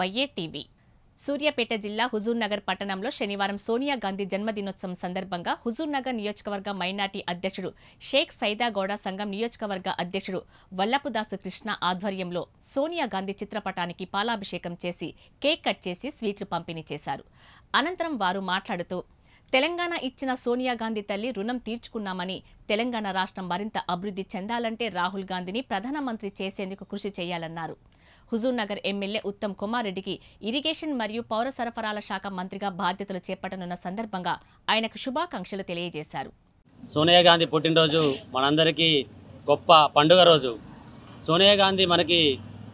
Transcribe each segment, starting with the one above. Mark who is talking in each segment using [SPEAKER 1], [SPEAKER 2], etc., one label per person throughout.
[SPEAKER 1] YATV Suryapet జిల్లా హుజూర్నగర్ పట్టణంలో శనివారం సోనియా గాంధీ జన్మదినోత్సవం సందర్భంగా హుజూర్నగర్ నియోజకవర్గ మైనార్టీ అధ్యక్షుడు షేక్ సైదాగౌడ సంఘం నియోజకవర్గ అధ్యక్షుడు వల్లపుదాసు కృష్ణ ఆధ్వర్యంలో సోనియా గాంధీ చిత్రపటానికి పాలాభిషేకం చేసి కేక్ కట్ చేసి స్వీట్లు పంపిణీ చేశారు అనంతరం వారు మాట్లాడుతూ తెలంగాణ ఇచ్చిన సోనియా గాంధీ తల్లి రుణం తీర్చుకున్నామని తెలంగాణ రాష్ట్రం మరింత అభివృద్ధి చెందాలంటే రాహుల్ గాంధీని ప్రధానమంత్రి చేసేందుకు కృషి చేయాలన్నారు హుజూర్నగర్ ఎమ్మెల్యే ఉత్తమ్ కుమార్ రెడ్డికి ఇరిగేషన్ మరియు పౌర సరఫరాల శాఖ మంత్రిగా బాధ్యతలు చేపట్టనున్న సందర్భంగా ఆయనకు శుభాకాంక్షలు తెలియజేశారు
[SPEAKER 2] సోనియా గాంధీ పుట్టినరోజు మనందరికీ గొప్ప పండుగ రోజు సోనియా గాంధీ మనకి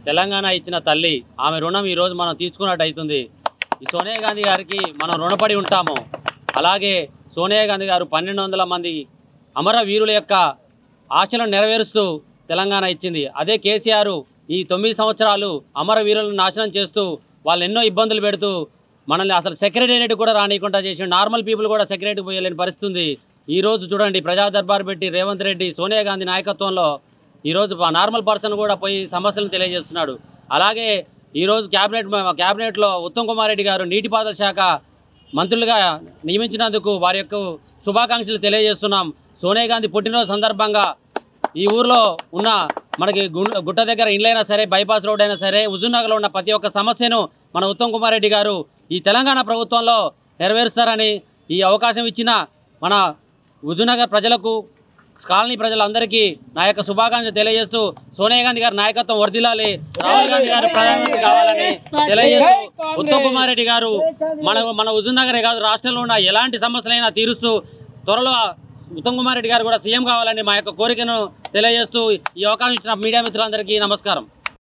[SPEAKER 2] తెలంగాణ ఇచ్చిన తల్లి ఆమె రుణం ఈరోజు మనం తీసుకున్నట్టయితుంది ఈ సోనియా గాంధీ గారికి మనం రుణపడి ఉంటాము అలాగే సోనియా గాంధీ గారు పన్నెండు వందల మంది అమరవీరుల యొక్క ఆశలను నెరవేరుస్తూ తెలంగాణ ఇచ్చింది అదే కేసీఆర్ ఈ తొమ్మిది సంవత్సరాలు అమరవీరులను నాశనం చేస్తూ వాళ్ళు ఎన్నో ఇబ్బందులు పెడుతూ మనల్ని అసలు సెక్రటేరియట్ కూడా రానియకుండా చేసి నార్మల్ పీపుల్ కూడా సెక్రటరీ పోయలేని పరిస్థితుంది ఈరోజు చూడండి ప్రజా దర్బార్ పెట్టి రేవంత్ రెడ్డి సోనియా గాంధీ నాయకత్వంలో ఈరోజు నార్మల్ పర్సన్ కూడా పోయి సమస్యలను తెలియజేస్తున్నాడు అలాగే ఈరోజు క్యాబినెట్ క్యాబినెట్లో ఉత్తమ్ కుమార్ రెడ్డి గారు నీటిపారుదల శాఖ మంత్రులుగా నియమించినందుకు వారి యొక్క శుభాకాంక్షలు తెలియజేస్తున్నాం సోనియా గాంధీ పుట్టినరోజు సందర్భంగా ఈ ఊర్లో ఉన్న మనకి గుట్ట దగ్గర ఇండ్లైనా సరే బైపాస్ రోడ్ అయినా సరే హుజూర్నగర్లో ఉన్న ప్రతి ఒక్క సమస్యను మన ఉత్తమ్ కుమార్ రెడ్డి గారు ఈ తెలంగాణ ప్రభుత్వంలో నెరవేరుస్తారని ఈ అవకాశం ఇచ్చిన మన హుజూర్నగర్ ప్రజలకు కాలనీ ప్రజలందరికీ నా యొక్క శుభాకాంక్షలు తెలియజేస్తూ సోనియా గాంధీ గారి నాయకత్వం వర్దిలాలి రాహుల్ గాంధీ గారు ప్రధానమంత్రి కావాలని తెలియజేస్తూ ఉత్తమ్ కుమార్ రెడ్డి గారు మన మన హుజూర్నగరే కాదు రాష్ట్రంలో ఉన్న ఎలాంటి సమస్యలైనా తీరుస్తూ త్వరలో ఉత్తమ్ కుమార్ రెడ్డి గారు కూడా సీఎం కావాలని మా యొక్క కోరికను తెలియజేస్తూ ఈ అవకాశం ఇచ్చిన మీడియా మిత్రులందరికీ నమస్కారం